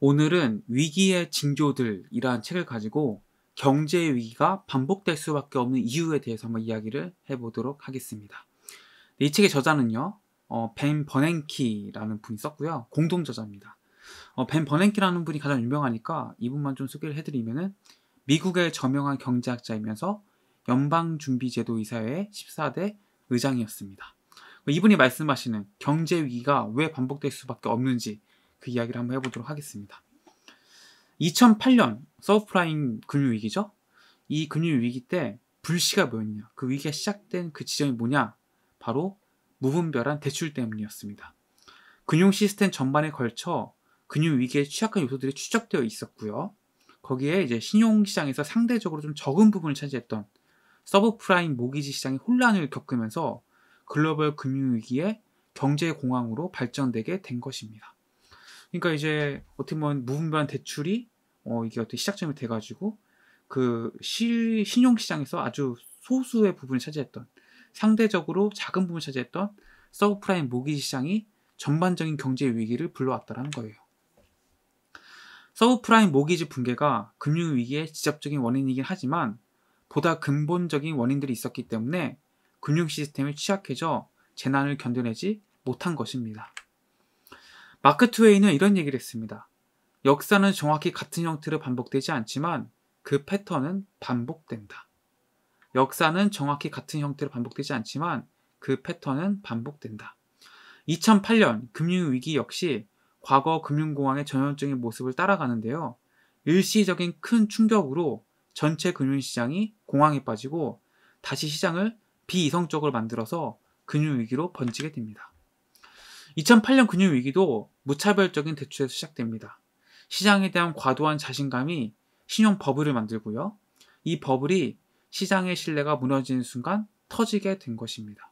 오늘은 위기의 징조들이라는 책을 가지고 경제 위기가 반복될 수밖에 없는 이유에 대해서 한번 이야기를 해보도록 하겠습니다. 네, 이 책의 저자는요, 어, 벤 버냉키라는 분이 썼고요, 공동 저자입니다. 어, 벤 버냉키라는 분이 가장 유명하니까 이분만 좀 소개를 해드리면은 미국의 저명한 경제학자이면서 연방준비제도 이사회의 14대 의장이었습니다. 그 이분이 말씀하시는 경제 위기가 왜 반복될 수밖에 없는지 그 이야기를 한번 해보도록 하겠습니다. 2008년 서브프라임 금융위기죠. 이 금융위기 때 불씨가 뭐였냐? 그 위기가 시작된 그 지점이 뭐냐? 바로 무분별한 대출 때문이었습니다. 금융 시스템 전반에 걸쳐 금융 위기에 취약한 요소들이 추적되어 있었고요. 거기에 이제 신용 시장에서 상대적으로 좀 적은 부분을 차지했던 서브프라임 모기지 시장이 혼란을 겪으면서 글로벌 금융 위기의 경제 공황으로 발전되게 된 것입니다. 그러니까 이제 어떻게 보면 무분별한 대출이 어 이게 어떻게 시작점이 돼가지고 그 시, 신용시장에서 아주 소수의 부분을 차지했던 상대적으로 작은 부분을 차지했던 서브프라임 모기지 시장이 전반적인 경제 위기를 불러왔다는 라 거예요. 서브프라임 모기지 붕괴가 금융위기의 직접적인 원인이긴 하지만 보다 근본적인 원인들이 있었기 때문에 금융 시스템이 취약해져 재난을 견뎌내지 못한 것입니다. 마크 트웨이는 이런 얘기를 했습니다. 역사는 정확히 같은 형태로 반복되지 않지만 그 패턴은 반복된다. 역사는 정확히 같은 형태로 반복되지 않지만 그 패턴은 반복된다. 2008년 금융위기 역시 과거 금융공황의 전형적인 모습을 따라가는데요. 일시적인 큰 충격으로 전체 금융시장이 공황에 빠지고 다시 시장을 비이성적으로 만들어서 금융위기로 번지게 됩니다. 2008년 금융위기도 무차별적인 대출에서 시작됩니다. 시장에 대한 과도한 자신감이 신용 버블을 만들고요. 이 버블이 시장의 신뢰가 무너지는 순간 터지게 된 것입니다.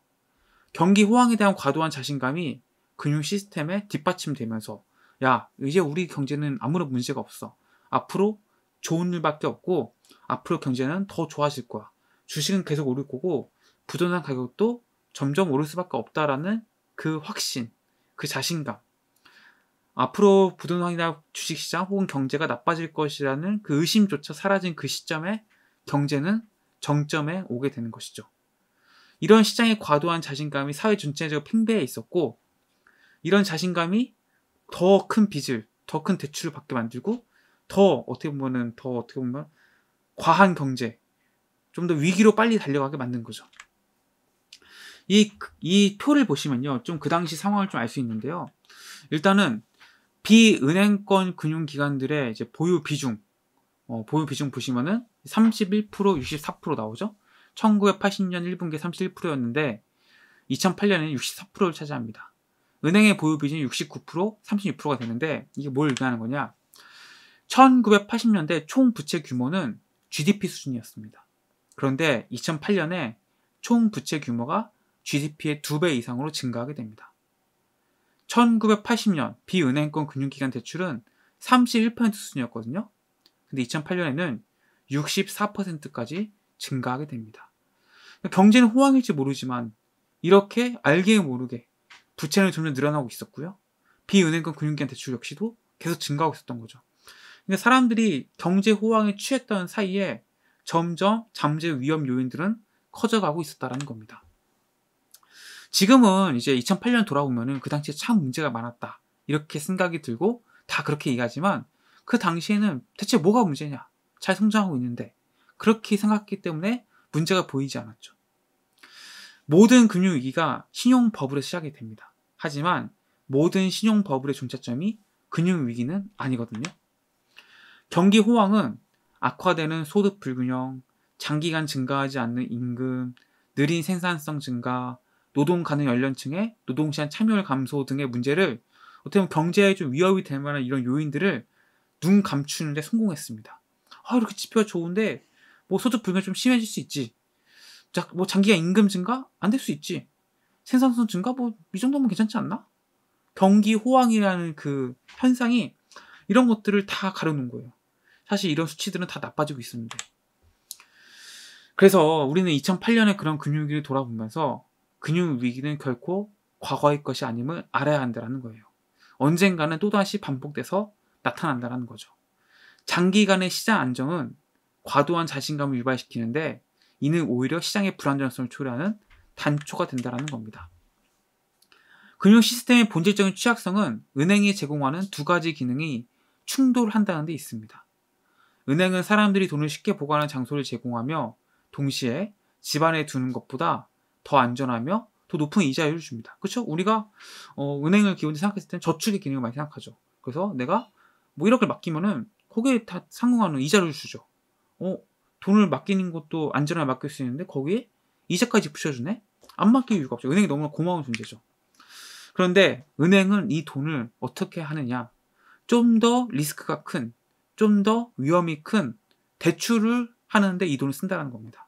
경기 호황에 대한 과도한 자신감이 금융 시스템에 뒷받침되면서 야, 이제 우리 경제는 아무런 문제가 없어. 앞으로 좋은 일밖에 없고 앞으로 경제는 더 좋아질 거야. 주식은 계속 오를 거고 부동산 가격도 점점 오를 수밖에 없다라는 그 확신. 그 자신감, 앞으로 부동산이나 주식시장 혹은 경제가 나빠질 것이라는 그 의심조차 사라진 그 시점에 경제는 정점에 오게 되는 것이죠. 이런 시장의 과도한 자신감이 사회 전체적 팽배해 있었고, 이런 자신감이 더 큰 빚을, 더 큰 대출을 받게 만들고, 더 어떻게 보면더 어떻게 보면 과한 경제, 좀 더 위기로 빨리 달려가게 만든 거죠. 이, 이 표를 보시면요. 좀 그 당시 상황을 좀 알 수 있는데요. 일단은 비은행권 금융기관들의 이제 보유 비중, 어, 보유 비중 보시면은 31%, 64% 나오죠? 1980년 1분기 31%였는데 2008년에는 64%를 차지합니다. 은행의 보유 비중이 69%, 36%가 되는데 이게 뭘 의미하는 거냐? 1980년대 총 부채 규모는 GDP 수준이었습니다. 그런데 2008년에 총 부채 규모가 GDP의 2배 이상으로 증가하게 됩니다. 1980년 비은행권 금융기관 대출은 31% 수준이었거든요. 근데 2008년에는 64%까지 증가하게 됩니다. 경제는 호황일지 모르지만 이렇게 알게 모르게 부채는 점점 늘어나고 있었고요. 비은행권 금융기관 대출 역시도 계속 증가하고 있었던 거죠. 근데 사람들이 경제 호황에 취했던 사이에 점점 잠재 위험 요인들은 커져가고 있었다는 겁니다. 지금은 이제 2008년 돌아오면은그 당시에 참 문제가 많았다. 이렇게 생각이 들고 다 그렇게 얘기하지만 그 당시에는 대체 뭐가 문제냐? 잘 성장하고 있는데 그렇게 생각했기 때문에 문제가 보이지 않았죠. 모든 금융위기가 신용버블에 시작이 됩니다. 하지만 모든 신용버블의 종차점이 금융위기는 아니거든요. 경기 호황은 악화되는 소득 불균형, 장기간 증가하지 않는 임금, 느린 생산성 증가, 노동 가능 연령층의 노동 시간 참여율 감소 등의 문제를 어떻게 보면 경제에 좀 위협이 될 만한 이런 요인들을 눈 감추는데 성공했습니다. 아 이렇게 지표가 좋은데 뭐 소득 불면 좀 심해질 수 있지. 자, 뭐 장기간 임금 증가 안 될 수 있지. 생산성 증가 뭐 이 정도면 괜찮지 않나? 경기 호황이라는 그 현상이 이런 것들을 다가르는 거예요. 사실 이런 수치들은 다 나빠지고 있습니다. 그래서 우리는 2008년에 그런 금융위기를 돌아보면서 근육 위기는 결코 과거의 것이 아님을 알아야 한다는 거예요. 언젠가는 또다시 반복돼서 나타난다라는 거죠. 장기간의 시장 안정은 과도한 자신감을 유발시키는데 이는 오히려 시장의 불안정성을 초래하는 단초가 된다는 겁니다. 금융 시스템의 본질적인 취약성은 은행이 제공하는 두 가지 기능이 충돌한다는 데 있습니다. 은행은 사람들이 돈을 쉽게 보관하는 장소를 제공하며 동시에 집안에 두는 것보다 더 안전하며 더 높은 이자율을 줍니다. 그렇죠? 우리가 어, 은행을 기본적으로 생각했을 때는 저축의 기능을 많이 생각하죠. 그래서 내가 뭐 1억을 맡기면은 거기에 다 상응하는 이자를 주죠. 어, 돈을 맡기는 것도 안전하게 맡길 수 있는데 거기에 이자까지 붙여주네? 안 맡길 이유가 없죠. 은행이 너무나 고마운 존재죠. 그런데 은행은 이 돈을 어떻게 하느냐? 좀 더 리스크가 큰, 좀 더 위험이 큰 대출을 하는데 이 돈을 쓴다는 겁니다.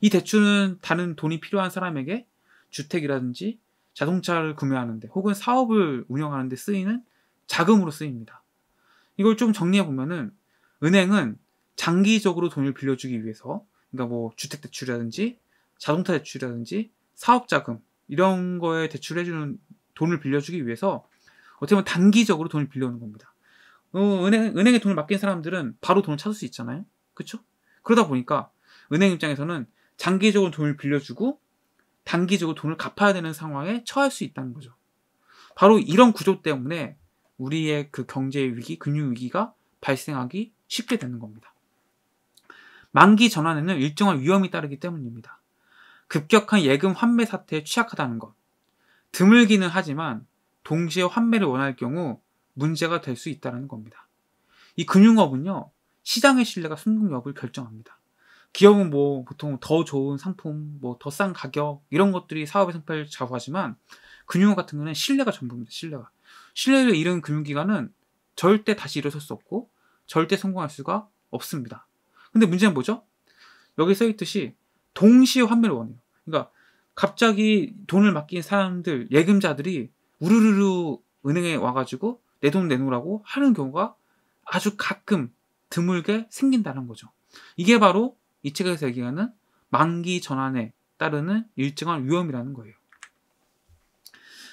이 대출은 다른 돈이 필요한 사람에게 주택이라든지 자동차를 구매하는데 혹은 사업을 운영하는데 쓰이는 자금으로 쓰입니다. 이걸 좀 정리해 보면은 은행은 장기적으로 돈을 빌려주기 위해서 그러니까 뭐 주택 대출이라든지 자동차 대출이라든지 사업 자금 이런 거에 대출해 주는 돈을 빌려주기 위해서 어떻게 보면 단기적으로 돈을 빌려오는 겁니다. 어, 은행, 은행에 돈을 맡긴 사람들은 바로 돈을 찾을 수 있잖아요. 그렇죠? 그러다 보니까 은행 입장에서는 장기적으로 돈을 빌려주고 단기적으로 돈을 갚아야 되는 상황에 처할 수 있다는 거죠. 바로 이런 구조 때문에 우리의 그 경제 위기, 금융 위기가 발생하기 쉽게 되는 겁니다. 만기 전환에는 일정한 위험이 따르기 때문입니다. 급격한 예금 환매 사태에 취약하다는 것. 드물기는 하지만 동시에 환매를 원할 경우 문제가 될 수 있다는 겁니다. 이 금융업은요, 시장의 신뢰가 순동력을 결정합니다. 기업은 뭐 보통 더 좋은 상품, 뭐더 싼 가격 이런 것들이 사업의 성패를 좌우하지만 금융 같은 거는 신뢰가 전부입니다. 신뢰가 신뢰를 잃은 금융기관은 절대 다시 일어설 수 없고 절대 성공할 수가 없습니다. 근데 문제는 뭐죠? 여기 써 있듯이 동시에 환매를 원해요. 그러니까 갑자기 돈을 맡긴 사람들, 예금자들이 우르르르 은행에 와가지고 내 돈 내놓으라고 하는 경우가 아주 가끔 드물게 생긴다는 거죠. 이게 바로 이 책에서 얘기하는 만기 전환에 따르는 일정한 위험이라는 거예요.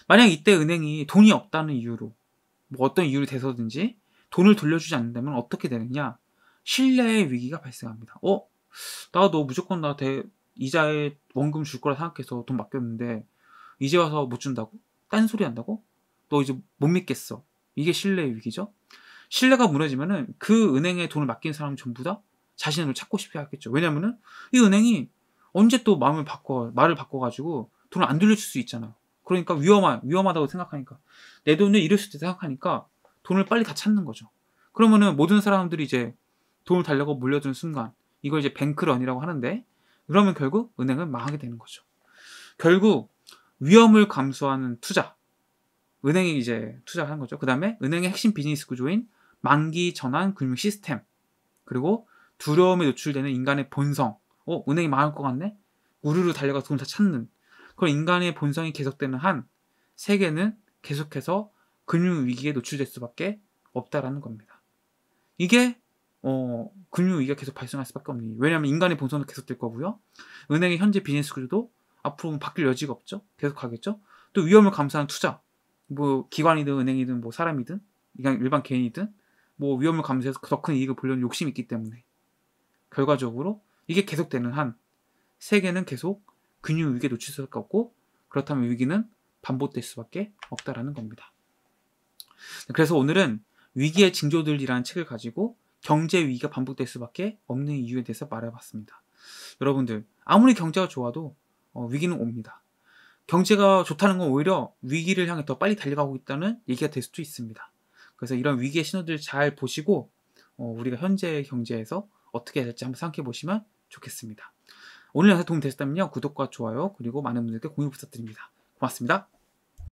만약 이때 은행이 돈이 없다는 이유로 뭐 어떤 이유로돼서든지 돈을 돌려주지 않는다면 어떻게 되느냐? 신뢰의 위기가 발생합니다. 어? 나도 무조건 나한테 이자에 원금 줄 거라 생각해서 돈 맡겼는데 이제 와서 못 준다고? 딴소리 한다고? 너 이제 못 믿겠어. 이게 신뢰의 위기죠. 신뢰가 무너지면은 그 은행에 돈을 맡긴 사람 전부 다 자신을 찾고 싶게 하겠죠. 왜냐면은 이 은행이 언제 또 마음을 바꿔 말을 바꿔가지고 돈을 안 돌려줄 수 있잖아. 그러니까 위험한 위험하다고 생각하니까 내 돈을 잃을 수도 있 생각하니까 돈을 빨리 다 찾는 거죠. 그러면은 모든 사람들이 이제 돈을 달라고 몰려드는 순간 이걸 이제 뱅크런이라고 하는데 그러면 결국 은행은 망하게 되는 거죠. 결국 위험을 감수하는 투자 은행이 이제 투자를 하는 거죠. 그 다음에 은행의 핵심 비즈니스 구조인 만기 전환 금융 시스템 그리고 두려움에 노출되는 인간의 본성. 어, 은행이 망할 것 같네? 우르르 달려가 서 돈을 다 찾는. 그런 인간의 본성이 계속되는 한 세계는 계속해서 금융위기에 노출될 수밖에 없다라는 겁니다. 이게 어, 금융위기가 계속 발생할 수밖에 없는 이유. 왜냐하면 인간의 본성도 계속될 거고요. 은행의 현재 비즈니스 구조도 앞으로 바뀔 여지가 없죠. 계속 가겠죠. 또 위험을 감수하는 투자. 뭐 기관이든 은행이든 뭐 사람이든 일반 개인이든 뭐 위험을 감수해서 더 큰 이익을 보려는 욕심이 있기 때문에 결과적으로 이게 계속되는 한 세계는 계속 금융 위기에 놓칠 수밖에 없고 그렇다면 위기는 반복될 수밖에 없다라는 겁니다. 네, 그래서 오늘은 위기의 징조들이라는 책을 가지고 경제 위기가 반복될 수밖에 없는 이유에 대해서 말해봤습니다. 여러분들 아무리 경제가 좋아도 어, 위기는 옵니다. 경제가 좋다는 건 오히려 위기를 향해 더 빨리 달려가고 있다는 얘기가 될 수도 있습니다. 그래서 이런 위기의 신호들 잘 보시고 어, 우리가 현재 경제에서 어떻게 해야 될지 한번 생각해 보시면 좋겠습니다. 오늘 영상 도움 되셨다면요. 구독과 좋아요 그리고 많은 분들께 공유 부탁드립니다. 고맙습니다.